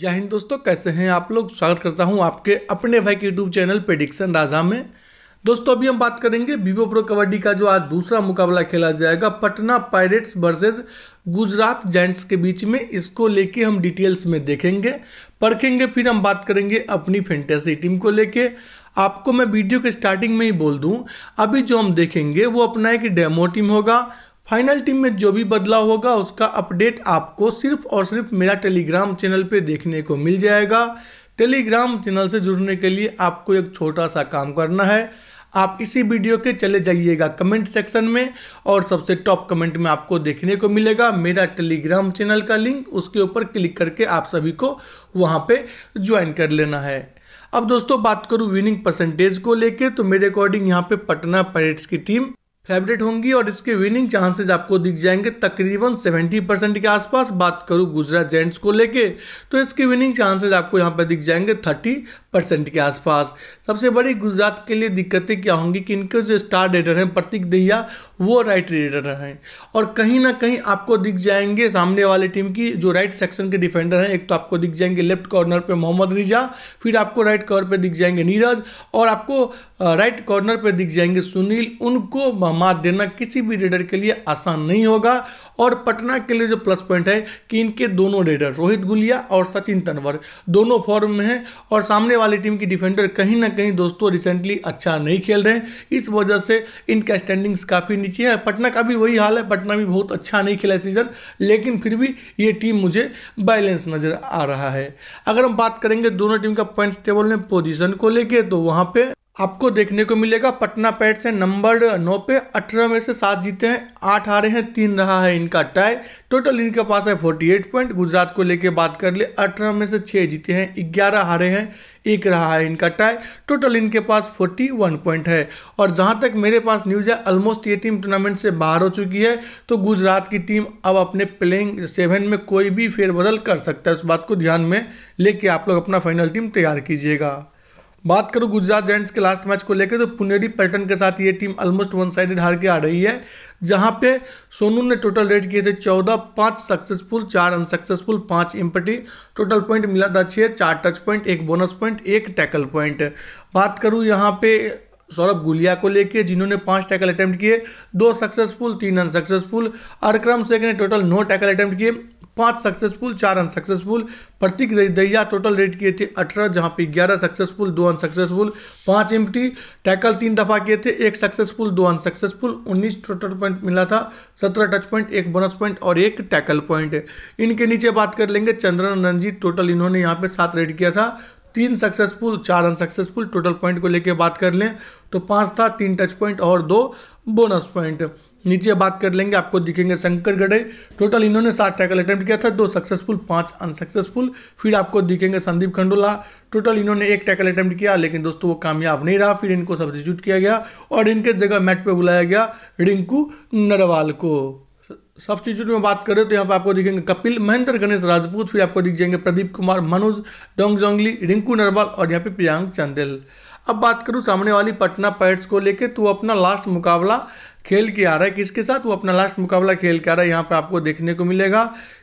जय हिंद दोस्तों कैसे हैं आप लोग स्वागत करता हूं आपके अपने भाई के यूट्यूब चैनल प्रेडिक्शन राजा में दोस्तों अभी हम बात करेंगे वीवो प्रो कबड्डी का जो आज दूसरा मुकाबला खेला जाएगा Patna pirates versus Gujarat giants के बीच में इसको लेके हम डिटेल्स में देखेंगे परखेंगे फिर हम बात करेंगे अपनी फेंटेसी टीम को लेके आपको मैं वीडियो के स्टार्टिंग में ही बोल दूं अभी जो हम देखेंगे वो अपना एक डेमो टीम होगा फाइनल टीम में जो भी बदलाव होगा उसका अपडेट आपको सिर्फ और सिर्फ मेरा टेलीग्राम चैनल पे देखने को मिल जाएगा टेलीग्राम चैनल से जुड़ने के लिए आपको एक छोटा सा काम करना है आप इसी वीडियो के चले जाइएगा कमेंट सेक्शन में और सबसे टॉप कमेंट में आपको देखने को मिलेगा मेरा टेलीग्राम चैनल का लिंक उसके ऊपर क्लिक करके आप सभी को वहाँ पे ज्वाइन कर लेना है अब दोस्तों बात करूँ विनिंग परसेंटेज को लेकर तो मेरे अकॉर्डिंग यहाँ पे पटना पायरेट्स की टीम फेवरेट होंगी और इसके विनिंग चांसेस आपको दिख जाएंगे तकरीबन 70 परसेंट के आसपास बात करूँ गुजरात जेंट्स को लेके तो इसके विनिंग चांसेस आपको यहाँ पर दिख जाएंगे 30 परसेंट के आसपास सबसे बड़ी गुजरात के लिए दिक्कतें क्या होंगी कि इनके जो स्टार रेडर हैं प्रतीक दहिया वो राइट रेडर हैं और कहीं ना कहीं आपको दिख जाएंगे सामने वाली टीम की जो राइट सेक्शन के डिफेंडर हैं एक तो आपको दिख जाएंगे लेफ्ट कॉर्नर पे मोहम्मद रिजा फिर आपको राइट कॉर्नर पर दिख जाएंगे नीरज और आपको राइट कॉर्नर पर दिख जाएंगे सुनील उनको मात देना किसी भी रेडर के लिए आसान नहीं होगा और पटना के लिए जो प्लस पॉइंट है कि इनके दोनों रेडर रोहित गुलिया और सचिन तनवर दोनों फॉर्म में हैं और सामने वाली टीम की डिफेंडर कहीं ना कहीं दोस्तों रिसेंटली अच्छा नहीं खेल रहे हैं इस वजह से इनका स्टैंडिंग्स काफ़ी नीचे है पटना का भी वही हाल है पटना भी बहुत अच्छा नहीं खेला सीजन लेकिन फिर भी ये टीम मुझे बैलेंस नज़र आ रहा है अगर हम बात करेंगे दोनों टीम का पॉइंट्स टेबल में पोजीशन को लेके तो वहाँ पे आपको देखने को मिलेगा पटना पैट्स है नंबर नौ पे अठारह में से सात जीते हैं आठ हारे हैं तीन रहा है इनका टाई टोटल इनके पास है फोर्टी एट पॉइंट गुजरात को लेके बात कर ले अठारह में से छः जीते हैं ग्यारह हारे हैं एक रहा है इनका टाई टोटल इनके पास फोर्टी वन पॉइंट है और जहां तक मेरे पास न्यूज़ है ऑलमोस्ट ये टीम टूर्नामेंट से बाहर हो चुकी है तो गुजरात की टीम अब अपने प्लेइंग सेवन में कोई भी फेरबदल कर सकता है उस बात को ध्यान में लेके आप लोग अपना फाइनल टीम तैयार कीजिएगा बात करूं गुजरात जैंट्स के लास्ट मैच को लेकर तो पुनेरी पैटर्न के साथ ये टीम ऑलमोस्ट वन साइडेड हार के आ रही है जहां पे सोनू ने टोटल रेट किए थे चौदह पाँच सक्सेसफुल चार अनसक्सेसफुल पाँच इम्पटी टोटल पॉइंट मिला था छः चार टच पॉइंट एक बोनस पॉइंट एक टैकल पॉइंट बात करूँ यहाँ पे सौरभ गुलिया को लेके जिन्होंने पांच टैकल अटैम्प्ट किए दो सक्सेसफुल तीन अनसक्सेसफुल अरक्रम सेख ने टोटल नौ टैकल अटैम्प्ट किए पाँच सक्सेसफुल चार अनसक्सेसफुल प्रतीक दैया टोटल रेट किए थे अठारह जहां पे ग्यारह सक्सेसफुल दो अनसक्सेसफुल पाँच टी टैकल तीन दफा किए थे एक सक्सेसफुल दो अनसक्सेसफुल उन्नीस टोटल पॉइंट मिला था सत्रह टच पॉइंट एक बोनस पॉइंट और एक टैकल पॉइंट इनके नीचे बात कर लेंगे चंद्रन रंजीत टोटल इन्होंने यहाँ पे सात रेट किया था तीन सक्सेसफुल चार अनसक्सेसफुल टोटल पॉइंट को लेकर बात कर लें तो पाँच था तीन टच पॉइंट और दो बोनस पॉइंट नीचे बात कर लेंगे आपको दिखेंगे शंकर गढ़े टोटल इन्होंने सात टैकल अटैम्प्ट किया था दो सक्सेसफुल पांच अनसक्सेसफुल फिर आपको दिखेंगे संदीप खंडोला टोटल इन्होंने एक टैकल अटैम्प्ट किया लेकिन दोस्तों वो कामयाब नहीं रहा फिर इनको सब्सिट्यूट किया गया और इनके जगह मैच पर बुलाया गया रिंकू नरवाल को चीजों में बात करें तो यहाँ पर आपको दिखेंगे कपिल महेंद्र गणेश राजपूत फिर आपको दिख जाएंगे प्रदीप कुमार मनोज जोंगली रिंकू नरवाल और यहाँ पे प्रियांक चंदेल अब बात करूँ सामने वाली पटना पैट्स को लेकर तो अपना लास्ट मुकाबला खेल के आ रहा है किसके साथ वो अपना लास्ट मुकाबला खेल के आ रहा है यहाँ पर आपको देखने को मिलेगा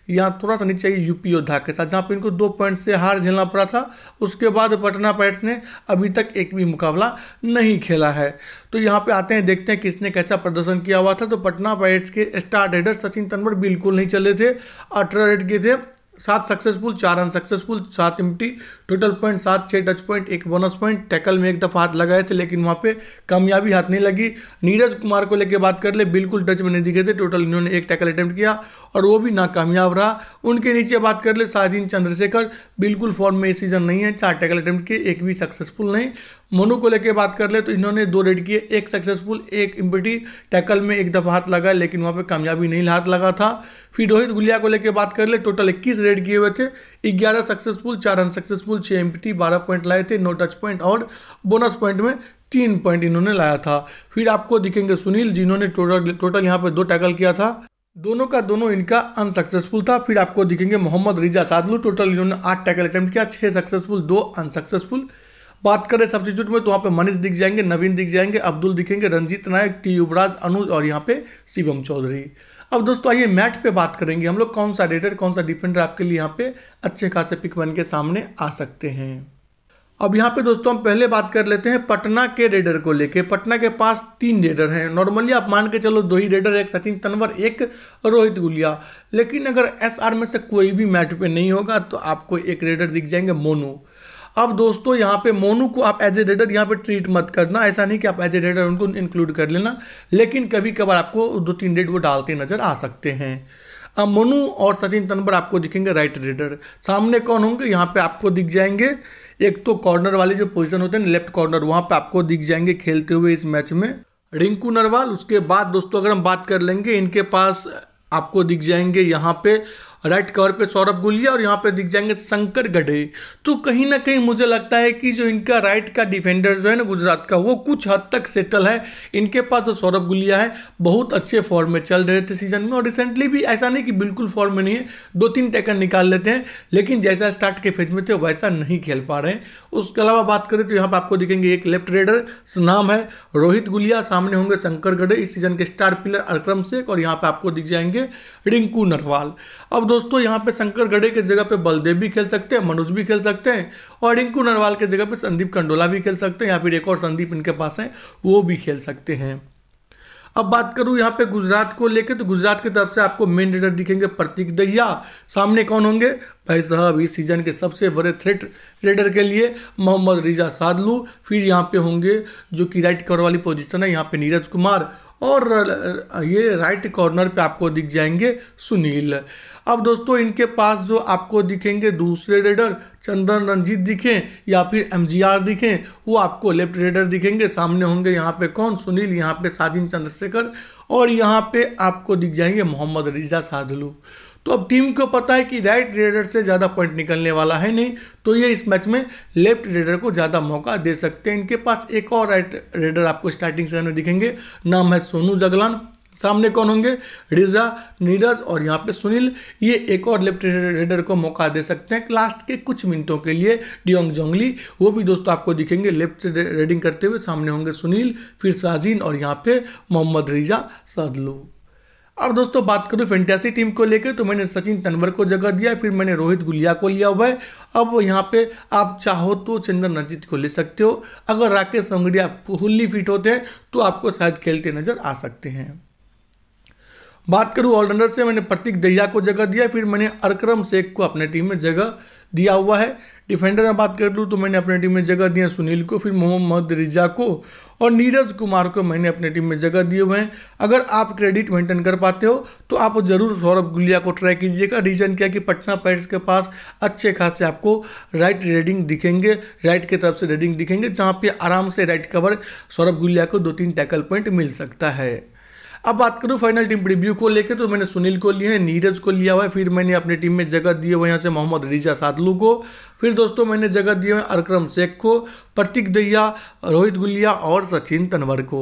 यहाँ थोड़ा सा नीचे यूपी योद्धा के साथ जहाँ पर इनको दो पॉइंट से हार झेलना पड़ा था उसके बाद पटना पैट्स ने अभी तक एक भी मुकाबला नहीं खेला है तो यहाँ पे आते हैं देखते हैं किसने कैसा प्रदर्शन किया हुआ था तो पटना पैट्स के स्टार रेडर सचिन तनवर बिल्कुल नहीं चले थे अठारह रेड के थे सात सक्सेसफुल चार अनसक्सेसफुल सात इमटी टोटल पॉइंट सात छः टच पॉइंट एक बोनस पॉइंट टैकल में एक दफ़ा हाथ लगाए थे लेकिन वहाँ पे कामयाबी हाथ नहीं लगी नीरज कुमार को लेकर बात कर ले बिल्कुल टच में नहीं दिखे थे टोटल इन्होंने एक टैकल अटैम्प्ट किया और वो भी नाकामयाब रहा उनके नीचे बात कर ले साजिन चंद्रशेखर बिल्कुल फॉर्म में इस सीज़न नहीं है चार टैकल अटैम्प्ट किए एक भी सक्सेसफुल नहीं मोनू को लेकर बात कर ले तो इन्होंने दो रेड किए एक सक्सेसफुल एक इम्पिटी टैकल में एक दफ़ा हाथ लगा लेकिन वहाँ पर कामयाबी नहीं हाथ लगा था फिर रोहित गुलिया को लेकर बात कर ले टोटल इक्कीस रेड किए हुए थे ग्यारह सक्सेसफुल चार अनसक्सेसफुल छः एम पी पॉइंट लाए थे नो टच पॉइंट और बोनस पॉइंट में तीन पॉइंट इन्होंने लाया था फिर आपको दिखेंगे सुनील जिन्होंने टोटल टोटल यहाँ पर दो टैकल किया था दोनों का दोनों इनका अनसक्सेसफुल था फिर आपको दिखेंगे मोहम्मद रिजा सादलू टोटल इन्होंने आठ टैकल अटैम्प्ट किया छः सक्सेसफुल दो अनसक्सेसफुल बात करें सब्सिट्यूट में तो वहाँ पे मनीष दिख जाएंगे नवीन दिख जाएंगे अब्दुल दिखेंगे रंजीत नायक टी युवराज अनुज और यहाँ पे शिवम चौधरी अब दोस्तों आइए मैट पे बात करेंगे हम लोग कौन सा रेडर कौन सा डिफेंडर आपके लिए यहाँ पे अच्छे खासे पिक बन के सामने आ सकते हैं अब यहाँ पे दोस्तों हम पहले बात कर लेते हैं पटना के रेडर को लेके पटना के पास तीन रेडर हैं नॉर्मली आप मान के चलो दो ही रेडर एक सचिन तनवर एक रोहित गुलिया लेकिन अगर एसआर में से कोई भी मैट पे नहीं होगा तो आपको एक रेडर दिख जाएंगे मोनू अब दोस्तों यहाँ पे मोनू को आप एज ए रेडर यहाँ पे ट्रीट मत करना ऐसा नहीं कि आप एज ए रेडर उनको इंक्लूड कर लेना लेकिन कभी कभार आपको दो तीन रेड वो डालते नजर आ सकते हैं अब मोनू और सचिन तनबर आपको दिखेंगे राइट रेडर सामने कौन होंगे यहाँ पे आपको दिख जाएंगे एक तो कॉर्नर वाले जो पोजिशन होते हैं लेफ्ट कॉर्नर वहाँ पर आपको दिख जाएंगे खेलते हुए इस मैच में रिंकू नरवाल उसके बाद दोस्तों अगर हम बात कर लेंगे इनके पास आपको दिख जाएंगे यहाँ पे राइट कवर पे सौरभ गुलिया और यहाँ पे दिख जाएंगे शंकर गढ़े तो कहीं ना कहीं मुझे लगता है कि जो इनका राइट का डिफेंडर जो है ना गुजरात का वो कुछ हद तक सेटल है इनके पास जो सौरभ गुलिया है बहुत अच्छे फॉर्म में चल रहे थे सीजन में और रिसेंटली भी ऐसा नहीं कि बिल्कुल फॉर्म में नहीं है दो तीन टैकर निकाल लेते हैं लेकिन जैसा स्टार्ट के फेज में थे वैसा नहीं खेल पा रहे हैं उसके अलावा बात करें तो यहाँ पर आपको दिखेंगे एक लेफ्ट रेडर नाम है रोहित गुलिया सामने होंगे शंकर गढ़े इस सीजन के स्टार प्लेयर अक्रम शेख और यहाँ पर आपको दिख जाएंगे रिंकू नरवाल अब दोस्तों यहाँ पे शंकर गढ़े के जगह पे बलदेव भी खेल सकते हैं मनुज भी खेल सकते हैं और रिंकू नरवाल के जगह पे संदीप कंडोला भी खेल सकते हैं या फिर एक और संदीप इनके पास है वो भी खेल सकते हैं अब बात करूँ यहाँ पे गुजरात को लेकर तो गुजरात की तरफ से आपको मेन रेडर दिखेंगे प्रतीक दहिया सामने कौन होंगे भाई साहब इस सीजन के सबसे बड़े थ्रेट रेडर के लिए मोहम्मद रिजा सादलू फिर यहाँ पे होंगे जो कि राइट कॉर्नर वाली पोजिशन है यहाँ पे नीरज कुमार और ये राइट कॉर्नर पे आपको दिख जाएंगे सुनील अब दोस्तों इनके पास जो आपको दिखेंगे दूसरे रेडर चंदन रंजीत दिखें या फिर एम दिखें वो आपको लेफ्ट रेडर दिखेंगे सामने होंगे यहाँ पे कौन सुनील यहाँ पे साजिन चंद्रशेखर और यहाँ पे आपको दिख जाएंगे मोहम्मद रिजा साधलू तो अब टीम को पता है कि राइट रेडर से ज़्यादा पॉइंट निकलने वाला है नहीं तो ये इस मैच में लेफ्ट रेडर को ज़्यादा मौका दे सकते हैं इनके पास एक और राइट रेडर आपको स्टार्टिंग से में दिखेंगे नाम है सोनू जगलान सामने कौन होंगे रिजा नीरज और यहाँ पे सुनील ये एक और लेफ्ट रेडर को मौका दे सकते हैं लास्ट के कुछ मिनटों के लिए डियोंग जोंगली वो भी दोस्तों आपको दिखेंगे लेफ्ट रेडिंग करते हुए सामने होंगे सुनील फिर साजीन और यहाँ पे मोहम्मद रिजा सदलू अब दोस्तों बात करूँ फेंटेसी टीम को लेकर तो मैंने सचिन तनवर को जगह दिया फिर मैंने रोहित गुलिया को लिया हुआ है अब यहाँ पे आप चाहो तो चंद्र रंजित को ले सकते हो अगर राकेश संगड़िया फुल्ली फिट होते हैं तो आपको शायद खेलते नजर आ सकते हैं बात करूँ ऑलराउंडर से मैंने प्रतीक दहिया को जगह दिया फिर मैंने अरक्रम शेख को अपने टीम में जगह दिया हुआ है डिफेंडर में बात कर लूँ तो मैंने अपने टीम में जगह दिया सुनील को फिर मोहम्मद रिजा को और नीरज कुमार को मैंने अपने टीम में जगह दिए हुए हैं अगर आप क्रेडिट मेंटेन कर पाते हो तो आप ज़रूर सौरभ गुलिया को ट्राई कीजिएगा रीज़न क्या कि पटना पैट्स के पास अच्छे खासे आपको राइट रेडिंग दिखेंगे राइट के तरफ से रेडिंग दिखेंगे जहाँ पे आराम से राइट कवर सौरभ गुलिया को दो तीन टैकल पॉइंट मिल सकता है अब बात करूँ फाइनल टीम प्रीव्यू को लेकर तो मैंने सुनील को लिया है नीरज को लिया हुआ है फिर मैंने अपनी टीम में जगह दी हुआ यहाँ से मोहम्मद रिजा सादलू को फिर दोस्तों मैंने जगह दी है अरक्रम शेख को प्रतीक दैया रोहित गुलिया और सचिन तनवर को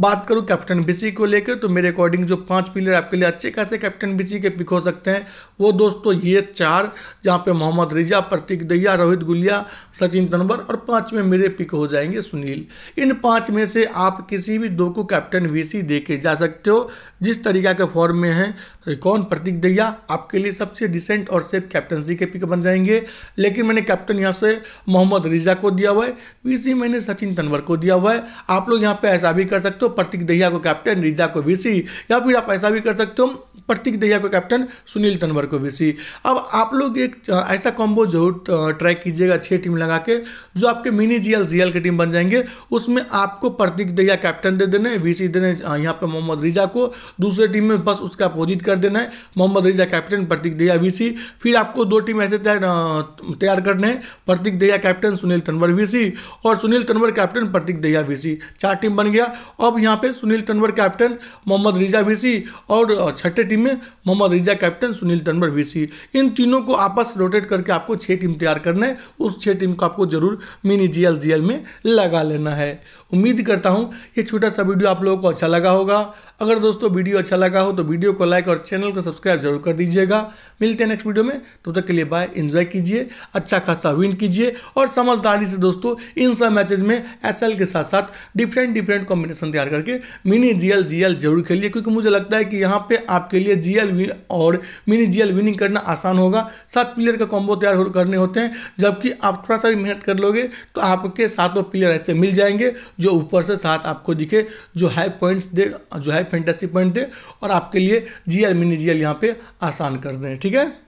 बात करूँ कैप्टन बीसी को लेकर तो मेरे अकॉर्डिंग जो पांच प्लेयर आपके लिए अच्छे खासे कैप्टन बीसी के पिक हो सकते हैं वो दोस्तों ये चार जहाँ पे मोहम्मद रिजा प्रतीक दैया रोहित गुलिया सचिन तनवर और पाँच में मेरे पिक हो जाएंगे सुनील इन पाँच में से आप किसी भी दो को कैप्टन बी सी दे के जा सकते हो जिस तरीका के फॉर्म में है तो कौन प्रतीक दहिया आपके लिए सबसे डिसेंट और सेफ कैप्टनसी के पिक बन जाएंगे लेकिन मैंने कैप्टन यहाँ से मोहम्मद रिजा को दिया हुआ है वीसी मैंने सचिन तनवर को दिया हुआ है आप लोग यहाँ पे ऐसा भी कर सकते हो प्रतीक दहिया को कैप्टन रिजा को वीसी या फिर आप ऐसा भी कर सकते हो प्रतीक दहिया को कैप्टन सुनील तनवर को वीसी अब आप लोग एक ऐसा कॉम्बो जरूर ट्राई कीजिएगा छः टीम लगा के जो आपके मिनी जीएल जीएल की टीम बन जाएंगे उसमें आपको प्रतीक दहिया कैप्टन दे देने वीसी देने यहाँ पे मोहम्मद रिजा को दूसरे टीम में बस उसका अपोजिट कर देना है मोहम्मद रजा कैप्टन प्रतीक दया वीसी फिर आपको दो टीम ऐसे तैयार करने हैं प्रतीक दया कैप्टन सुनील तनवर वीसी और सुनील तनवर कैप्टन प्रतीक दया वीसी चार टीम बन गया अब यहाँ पे सुनील तनवर कैप्टन मोहम्मद रिजा वीसी और छठे टीम में मोहम्मद रिजा कैप्टन सुनील तनवर वीसी इन तीनों को आपस रोटेट करके आपको छः टीम तैयार करना है उस छः टीम को आपको जरूर मिनी जीएल जीएल में लगा लेना है उम्मीद करता हूँ ये छोटा सा वीडियो आप लोगों को अच्छा लगा होगा अगर दोस्तों वीडियो अच्छा लगा हो तो वीडियो को लाइक और चैनल को सब्सक्राइब जरूर कर दीजिएगा मिलते हैं नेक्स्ट वीडियो में तब तो तक के लिए बाय इन्जॉय कीजिए अच्छा खासा विन कीजिए और समझदारी से दोस्तों इन सब मैचेज में एस के साथ साथ डिफरेंट डिफरेंट कॉम्बिनेशन तैयार करके मिनी जीएल जीएल जरूर खेलिए क्योंकि मुझे लगता है कि यहाँ पे आपके लिए जीएल और मिनी जीएल विनिंग करना आसान होगा सात प्लेयर का कॉम्बो तैयार करने होते हैं जबकि आप थोड़ा सा भी मेहनत कर लोगे तो आपके सातों प्लेयर ऐसे मिल जाएंगे जो ऊपर से साथ आपको दिखे जो हाई पॉइंट्स दे जो हाई फेंटेसी पॉइंट दे और आपके लिए G L mini G L यहाँ पे आसान कर दें ठीक है